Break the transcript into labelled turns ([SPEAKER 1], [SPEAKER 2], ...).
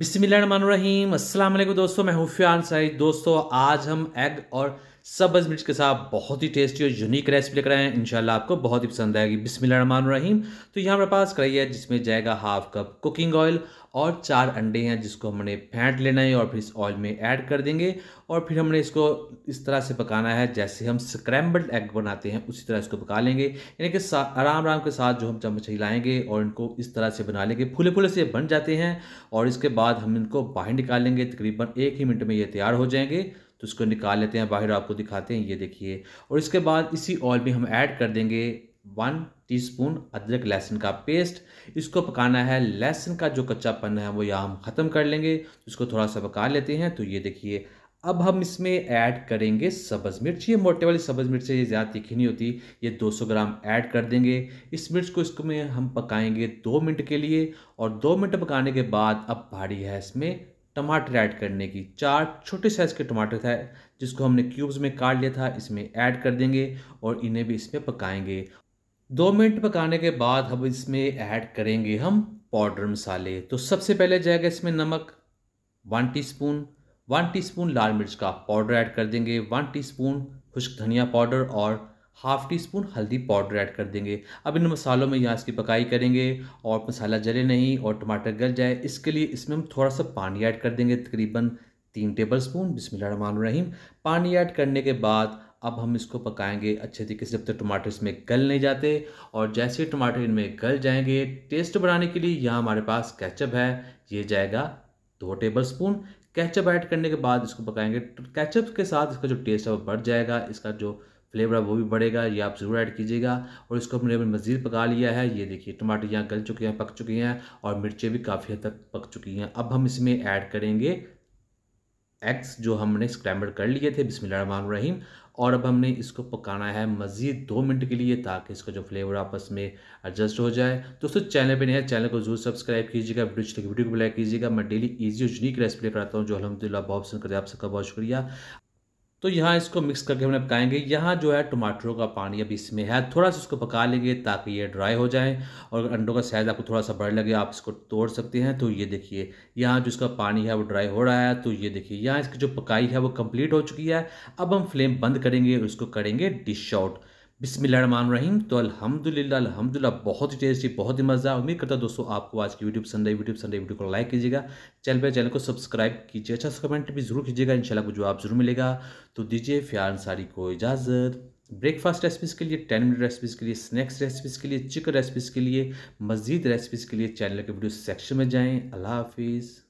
[SPEAKER 1] बिस्मिल्लाहमान रहीम अस्सलाम वालेकुम दोस्तों मैं हुफ़ियान सईद दोस्तों आज हम एग और सब बस मिर्च के साथ बहुत ही टेस्टी और यूनिक रेसिपी लेकर आए हैं इंशाल्लाह आपको बहुत ही पसंद आएगी बिस्मिल्लाहमान रहीम तो यहाँ हमारे पास कढ़ाई है जिसमें जाएगा हाफ कप कुकिंग ऑयल और चार अंडे हैं जिसको हमने फेंट लेना है और फिर इस ऑयल में ऐड कर देंगे और फिर हमने इसको इस तरह से पकाना है जैसे हम स्क्रैम्बल्ड एग बनाते हैं उसी तरह इसको पका लेंगे यानी कि आराम आराम के साथ जो हम चम्मच हिलाएंगे और इनको इस तरह से बना लेंगे फूले फूले से बन जाते हैं और इसके बाद हम इनको बाहर निकालेंगे तकरीबन एक ही मिनट में ये तैयार हो जाएंगे तो इसको निकाल लेते हैं बाहर आपको दिखाते हैं ये देखिए और इसके बाद इसी ऑयल में हम ऐड कर देंगे वन टीस्पून अदरक लहसुन का पेस्ट इसको पकाना है लहसुन का जो कच्चा पन है वो यहाँ हम ख़त्म कर लेंगे तो इसको थोड़ा सा पका लेते हैं तो ये देखिए अब हम इसमें ऐड करेंगे सब्ज़ मिर्च ये मोटे वाली सब्ज़ मिर्च ये ज़्यादा तीखी नहीं होती ये 200 ग्राम ऐड कर देंगे इस मिर्च को इसको में हम पकाएंगे दो मिनट के लिए और दो मिनट पकाने के बाद अब भारी है इसमें टमाटर ऐड करने की चार छोटे साइज़ के टमाटर था जिसको हमने क्यूब्स में काट लिया था इसमें ऐड कर देंगे और इन्हें भी इसमें पकाएंगे दो मिनट पकाने के बाद हम इसमें ऐड करेंगे हम पाउडर मसाले तो सबसे पहले जाएगा इसमें नमक वन टीस्पून वन टी लाल मिर्च का पाउडर ऐड कर देंगे वन टी खुश्क धनिया पाउडर और हाफ़ टी स्पून हल्दी पाउडर ऐड कर देंगे अब इन मसालों में यहाँ इसकी पकाई करेंगे और मसाला जले नहीं और टमाटर गल जाए इसके लिए इसमें हम थोड़ा सा पानी ऐड कर देंगे तकरीबन तीन टेबल स्पून बिसमीम पानी ऐड करने के बाद अब हम इसको पकाएंगे अच्छे तरीके से जब तक टमाटर इसमें गल नहीं जाते और जैसे टमाटर इनमें गल जाएंगे टेस्ट बनाने के लिए यहाँ हमारे पास कैचअप है ये जाएगा दो टेबल स्पून कैचअप ऐड करने के बाद इसको पकाएंगे तो कैचअप के साथ इसका जो टेस्ट है वो बढ़ जाएगा इसका जो फ्लेवर वो भी बढ़ेगा ये आप ज़रूर ऐड कीजिएगा और इसको हमने मज़ीद पका लिया है ये देखिए टमाटर यहाँ गल चुके हैं पक चुके हैं और मिर्चें भी काफ़ी हद तक पक चुकी हैं अब हम इसमें ऐड करेंगे एग्स जो हमने स्क्रैम्बल कर लिए थे बिस्मिल्लाहमान रहीम और अब हमने इसको पकाना है मज़ीद दो मिनट के लिए ताकि इसका जो फ्लेवर आपस में एडजस्ट हो जाए दोस्तों चैनल पे नहीं है चैनल को जरूर सब्सक्राइब कीजिएगा वीडियो वीडियो को लाइक कीजिएगा मैं डेली ईजी और यूनिक रेसिपी लेकर आता हूँ जो अलहमदिल्ला बहुत पसंद करते हैं आप सबका बहुत शुक्रिया तो यहाँ इसको मिक्स करके हमने पकाएंगे यहाँ जो है टमाटरों का पानी अभी इसमें है थोड़ा सा इसको पका लेंगे ताकि ये ड्राई हो जाए और अंडों का साइज़ आपको थोड़ा सा बढ़ लगे आप इसको तोड़ सकते हैं तो ये देखिए यहाँ जो इसका पानी है वो ड्राई हो रहा है तो ये देखिए यहाँ इसकी जो पकाई है वो कम्प्लीट हो चुकी है अब हम फ्लेम बंद करेंगे और इसको करेंगे डिश आउट बिसमीम तो अल्हम्दुलिल्लाह अल्हम्दुलिल्लाह बहुत ही टेस्टी बहुत ही मज़ा उम्मीद करता है दोस्तों आपको आज की वीडियो पसंद आई वीडियो पसंद आई वीडियो को लाइक कीजिएगा चैनल पर चैनल को सब्सक्राइब कीजिए अच्छा सा कमेंट भी ज़रूर कीजिएगा इंशाल्लाह को जवाब ज़रूर मिलेगा तो दीजिए फ्यार अंसारी को इजाज़त ब्रेकफास्ट रेसिपीज़ के लिए टेन मिनट रेसिपीज़ के लिए स्नैक्स रेसिपीज़ के लिए चिकन रेसिपीज़ के लिए मज़ीद रेसिपीज़ के लिए चैनल के वीडियो सेक्शन में जाएँ अल्लाह हाफिज़